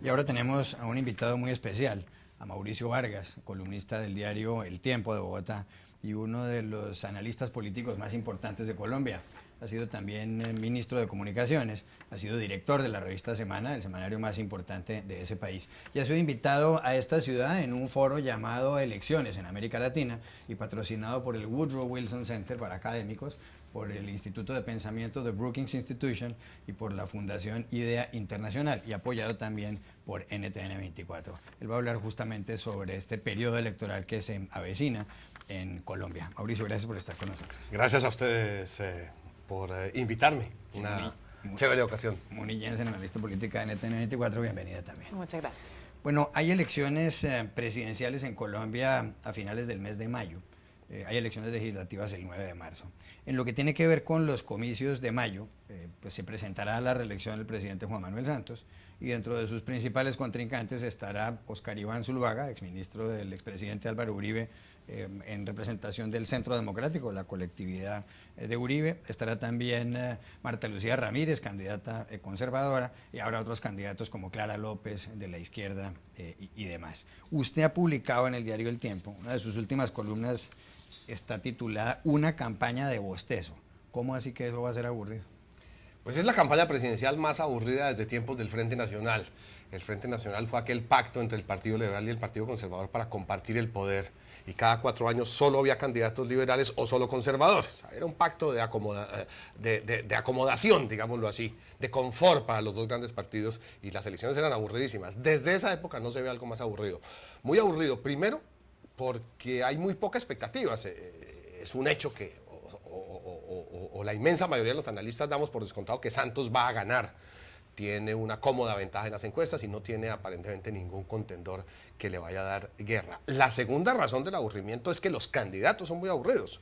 Y ahora tenemos a un invitado muy especial, a Mauricio Vargas, columnista del diario El Tiempo de Bogotá y uno de los analistas políticos más importantes de Colombia. Ha sido también eh, ministro de Comunicaciones, ha sido director de la revista Semana, el semanario más importante de ese país. Y ha sido invitado a esta ciudad en un foro llamado Elecciones en América Latina y patrocinado por el Woodrow Wilson Center para Académicos, por el Instituto de Pensamiento de Brookings Institution y por la Fundación Idea Internacional y apoyado también por NTN 24. Él va a hablar justamente sobre este periodo electoral que se avecina en Colombia. Mauricio, gracias por estar con nosotros. Gracias a ustedes eh, por eh, invitarme. Una chévere ocasión. Moni Jensen, analista política de NTN 24, bienvenida también. Muchas gracias. Bueno, hay elecciones eh, presidenciales en Colombia a finales del mes de mayo. Eh, hay elecciones legislativas el 9 de marzo. En lo que tiene que ver con los comicios de mayo, eh, pues se presentará la reelección del presidente Juan Manuel Santos y dentro de sus principales contrincantes estará Oscar Iván Zuluaga, exministro del expresidente Álvaro Uribe, eh, en representación del Centro Democrático, la colectividad de Uribe. Estará también Marta Lucía Ramírez, candidata conservadora, y habrá otros candidatos como Clara López de la izquierda y demás. Usted ha publicado en el diario El Tiempo, una de sus últimas columnas está titulada Una campaña de bostezo. ¿Cómo así que eso va a ser aburrido? Pues es la campaña presidencial más aburrida desde tiempos del Frente Nacional. El Frente Nacional fue aquel pacto entre el Partido Liberal y el Partido Conservador para compartir el poder. Y cada cuatro años solo había candidatos liberales o solo conservadores. Era un pacto eh, de, acomodación, digámoslo así, de confort para los dos grandes partidos. Y las elecciones eran aburridísimas. Desde esa época no se ve algo más aburrido. Muy aburrido, primero, porque hay muy pocas expectativas. Eh, eh, es un hecho que o, la inmensa mayoría de los analistas damos por descontado que Santos va a ganar. Tiene una cómoda ventaja en las encuestas y no tiene aparentemente ningún contendor que le vaya a dar guerra. La segunda razón del aburrimiento es que los candidatos son muy aburridos.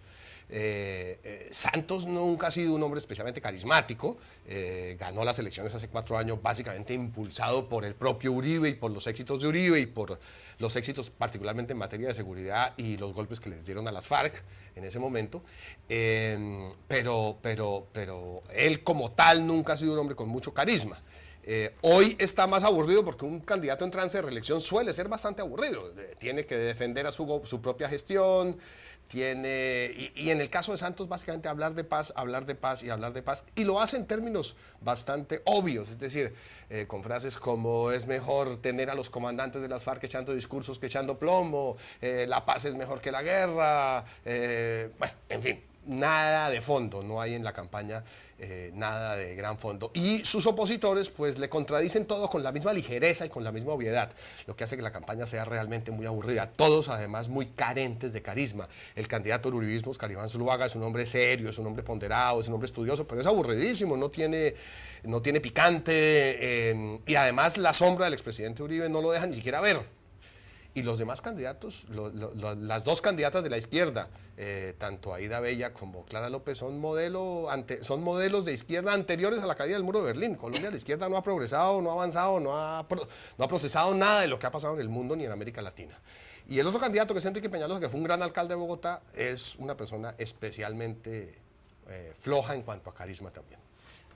Eh, eh, Santos nunca ha sido un hombre especialmente carismático, eh, ganó las elecciones hace cuatro años básicamente impulsado por el propio Uribe y por los éxitos de Uribe y por los éxitos particularmente en materia de seguridad y los golpes que les dieron a las FARC en ese momento, pero, pero, pero él como tal nunca ha sido un hombre con mucho carisma. Eh, hoy está más aburrido porque un candidato en trance de reelección suele ser bastante aburrido. Eh, tiene que defender a su, propia gestión, tiene, y, en el caso de Santos, básicamente hablar de paz, hablar de paz y hablar de paz. Y lo hace en términos bastante obvios, es decir, eh, con frases como es mejor tener a los comandantes de las FARC echando discursos que echando plomo, la paz es mejor que la guerra, bueno, en fin, nada de fondo, no hay en la campaña eh, nada de gran fondo. Y sus opositores pues le contradicen todo con la misma ligereza y con la misma obviedad, lo que hace que la campaña sea realmente muy aburrida, todos además muy carentes de carisma. El candidato al uribismo, Oscar Iván Zuluaga, es un hombre serio, es un hombre ponderado, es un hombre estudioso, pero es aburridísimo, no tiene, no tiene picante eh, y además la sombra del expresidente Uribe no lo deja ni siquiera ver y los demás candidatos, las dos candidatas de la izquierda, eh, tanto Aida Bella como Clara López, son, modelo son modelos de izquierda anteriores a la caída del muro de Berlín. Colombia, la izquierda no ha progresado, no ha avanzado, no ha, no ha procesado nada de lo que ha pasado en el mundo ni en América Latina. Y el otro candidato, que es Enrique Peñalosa, que fue un gran alcalde de Bogotá, es una persona especialmente eh, floja en cuanto a carisma también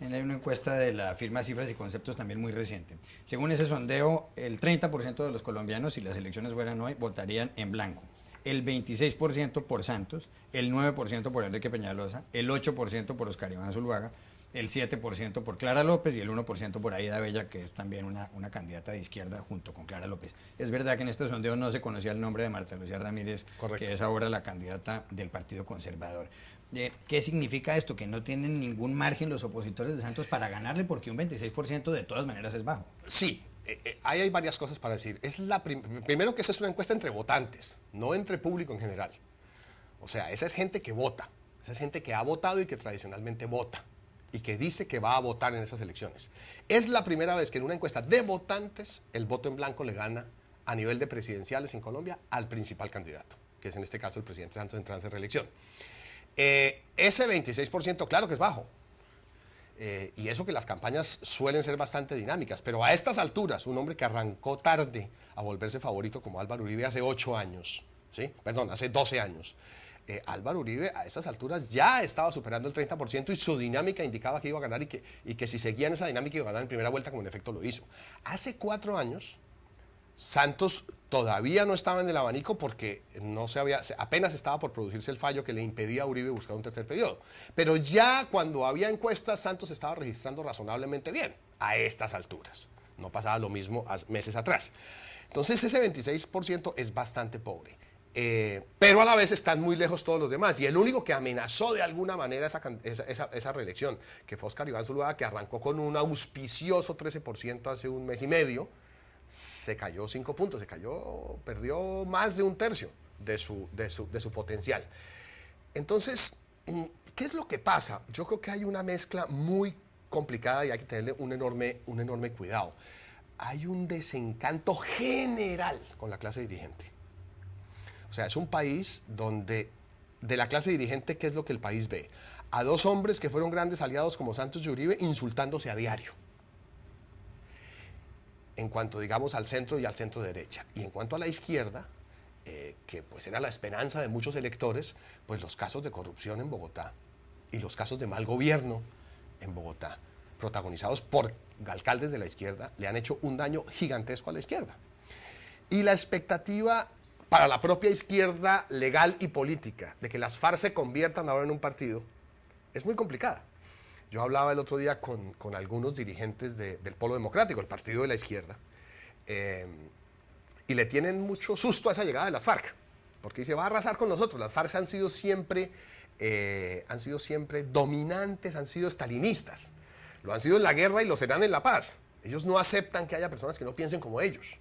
hay una encuesta de la firma Cifras y Conceptos también muy reciente. Según ese sondeo, el 30% de los colombianos, si las elecciones fueran hoy, votarían en blanco. El 26% por Santos, el 9% por Enrique Peñalosa, el 8% por Oscar Iván Zuluaga, el 7% por Clara López y el 1% por Aida Bella, que es también una, una, candidata de izquierda junto con Clara López. Es verdad que en este sondeo no se conocía el nombre de Marta Lucía Ramírez, que es ahora la candidata del Partido Conservador. ¿Qué significa esto? Que no tienen ningún margen los opositores de Santos para ganarle porque un 26% de todas maneras es bajo. Sí, eh, eh, hay varias cosas para decir. Es la primero que esa es una encuesta entre votantes, no entre público en general. O sea, esa es gente que vota, esa es gente que ha votado y que tradicionalmente vota y que dice que va a votar en esas elecciones. Es la primera vez que en una encuesta de votantes el voto en blanco le gana a nivel de presidenciales en Colombia al principal candidato, que es en este caso el presidente Santos en trance de reelección. Eh, ese 26% claro que es bajo. Eh, y eso que las campañas suelen ser bastante dinámicas, pero a estas alturas, un hombre que arrancó tarde a volverse favorito como Álvaro Uribe hace 8 años, ¿sí? perdón, hace 12 años, eh, Álvaro Uribe a estas alturas ya estaba superando el 30% y su dinámica indicaba que iba a ganar y que, y que si seguían esa dinámica iba a ganar en primera vuelta como en efecto lo hizo. Hace 4 años, Santos todavía no estaba en el abanico porque no se había, apenas estaba por producirse el fallo que le impedía a Uribe buscar un tercer periodo. Pero ya cuando había encuestas, Santos estaba registrando razonablemente bien a estas alturas. No pasaba lo mismo meses atrás. Entonces ese 26% es bastante pobre. Eh, pero a la vez están muy lejos todos los demás. Y el único que amenazó de alguna manera esa, reelección, que fue Oscar Iván Zuluaga, que arrancó con un auspicioso 13% hace un mes y medio, se cayó cinco puntos, se cayó, perdió más de un tercio de su, de su, potencial. Entonces, mm, ¿qué es lo que pasa? Yo creo que hay una mezcla muy complicada y hay que tenerle un enorme, un enorme cuidado. Hay un desencanto general con la clase dirigente. O sea, es un país donde de la clase dirigente, ¿qué es lo que el país ve? A dos hombres que fueron grandes aliados como Santos y Uribe insultándose a diario en cuanto, digamos, al centro y al centro derecha. Y en cuanto a la izquierda, eh, que pues era la esperanza de muchos electores, pues los casos de corrupción en Bogotá y los casos de mal gobierno en Bogotá, protagonizados por alcaldes de la izquierda, le han hecho un daño gigantesco a la izquierda. Y la expectativa para la propia izquierda legal y política de que las FARC se conviertan ahora en un partido es muy complicada. Yo hablaba el otro día con, algunos dirigentes del Polo Democrático, el partido de la izquierda, eh, y le tienen mucho susto a esa llegada de las FARC, porque dice, va a arrasar con nosotros. Las FARC han sido siempre, eh, han sido siempre dominantes, han sido estalinistas. Lo han sido en la guerra y lo serán en la paz. Ellos no aceptan que haya personas que no piensen como ellos.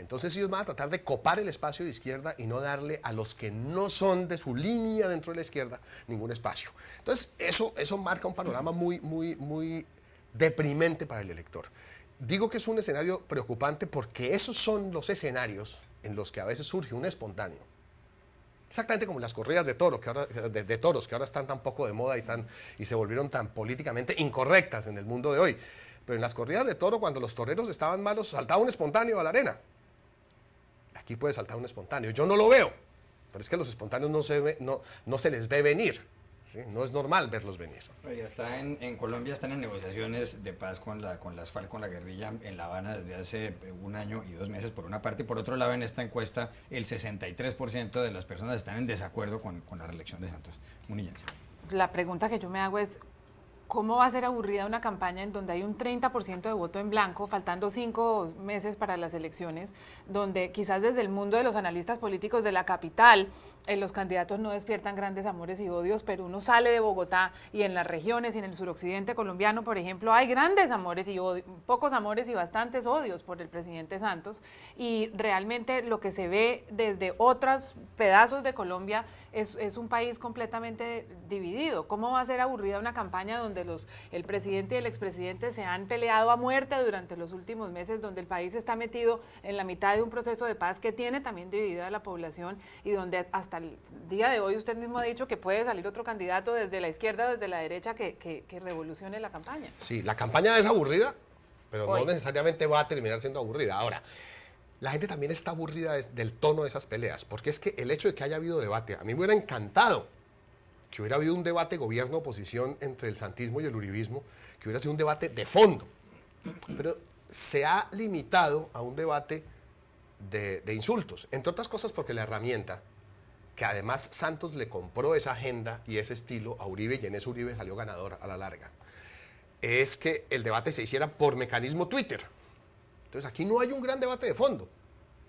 Entonces ellos van a tratar de copar el espacio de izquierda y no darle a los que no son de su línea dentro de la izquierda ningún espacio. Entonces eso, marca un panorama muy, muy, muy deprimente para el elector. Digo que es un escenario preocupante porque esos son los escenarios en los que a veces surge un espontáneo exactamente como las corridas de, toro, de, toros, que ahora están tan poco de moda y, están, y se volvieron tan políticamente incorrectas en el mundo de hoy. Pero en las corridas de toro, cuando los toreros estaban malos, saltaba un espontáneo a la arena. Aquí puede saltar un espontáneo. Yo no lo veo, pero es que los espontáneos no se, no, no se les ve venir. No es normal verlos venir. está en, Colombia están en negociaciones de paz con, la, con las FARC, con la guerrilla en La Habana desde hace eh, un año y dos meses por una parte. Y por otro lado, en esta encuesta, el 63% de las personas están en desacuerdo con, con la reelección de Santos. Munillense. La pregunta que yo me hago es, ¿Cómo va a ser aburrida una campaña en donde hay un 30% de voto en blanco, faltando cinco meses para las elecciones, donde quizás desde el mundo de los analistas políticos de la capital eh, los candidatos no despiertan grandes amores y odios, pero uno sale de Bogotá y en las regiones y en el suroccidente colombiano, por ejemplo, hay grandes amores y pocos amores y bastantes odios por el presidente Santos. Y realmente lo que se ve desde otros pedazos de Colombia es, es un país completamente dividido. ¿Cómo va a ser aburrida una campaña donde los, el presidente y el expresidente se han peleado a muerte durante los últimos meses, donde el país está metido en la mitad de un proceso de paz que tiene también dividida la población y donde hasta el día de hoy usted mismo ha dicho que puede salir otro candidato desde la izquierda o desde la derecha que, que, que, revolucione la campaña. Sí, la campaña es aburrida, pero no necesariamente va a terminar siendo aburrida. Ahora, la gente también está aburrida del tono de esas peleas, porque es que el hecho de que haya habido debate, a mí me hubiera encantado que hubiera habido un debate gobierno-oposición entre el santismo y el uribismo, que hubiera sido un debate de fondo, pero se ha limitado a un debate de, de insultos, entre otras cosas porque la herramienta que además Santos le compró esa agenda y ese estilo a Uribe y en ese Uribe salió ganador a la larga, es que el debate se hiciera por mecanismo Twitter. Entonces aquí no hay un gran debate de fondo.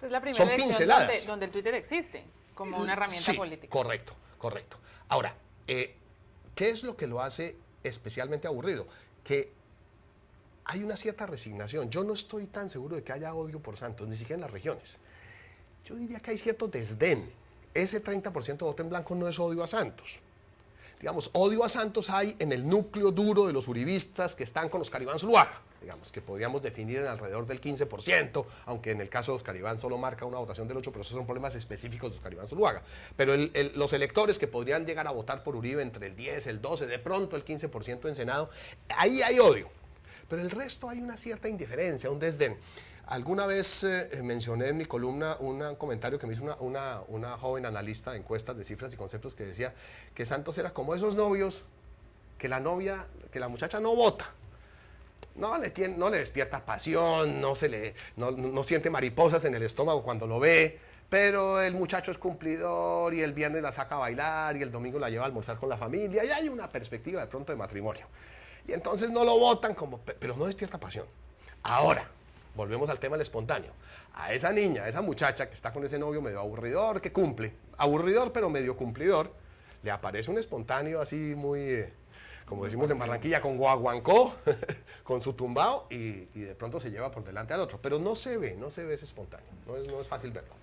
Es la primera vez pinceladas. Donde, el Twitter existe como una herramienta política. Correcto, correcto. Ahora, eh, ¿qué es lo que lo hace especialmente aburrido? Que hay una cierta resignación. Yo no estoy tan seguro de que haya odio por Santos, ni siquiera en las regiones. Yo diría que hay cierto desdén ese 30% de voto en blanco no es odio a Santos. Digamos, odio a Santos hay en el núcleo duro de los uribistas que están con los Iván Zuluaga, digamos, que podríamos definir en alrededor del 15%, aunque en el caso de los Iván solo marca una votación del 8%, pero esos son problemas específicos de Oscar Iván Zuluaga. Pero los electores que podrían llegar a votar por Uribe entre el 10, el 12, de pronto el 15% en Senado, ahí hay odio. Pero el resto hay una cierta indiferencia, un desdén. Alguna vez eh, eh, mencioné en mi columna un comentario que me hizo una, joven analista de encuestas de cifras y conceptos que decía que Santos era como esos novios que la novia, que la muchacha no vota. No le, no le despierta pasión, no, se le, no, no siente mariposas en el estómago cuando lo ve, pero el muchacho es cumplidor y el viernes la saca a bailar y el domingo la lleva a almorzar con la familia y hay una perspectiva de pronto de matrimonio. Y entonces no lo votan como, pero no despierta pasión. Ahora, volvemos al tema del espontáneo. A esa niña, a esa muchacha que está con ese novio medio aburridor, que cumple, aburridor pero medio cumplidor, le aparece un espontáneo así muy, eh, como decimos en Barranquilla, con guaguancó, con su tumbao y, de pronto se lleva por delante al otro. Pero no se ve, no se ve ese espontáneo, no es, no es fácil verlo.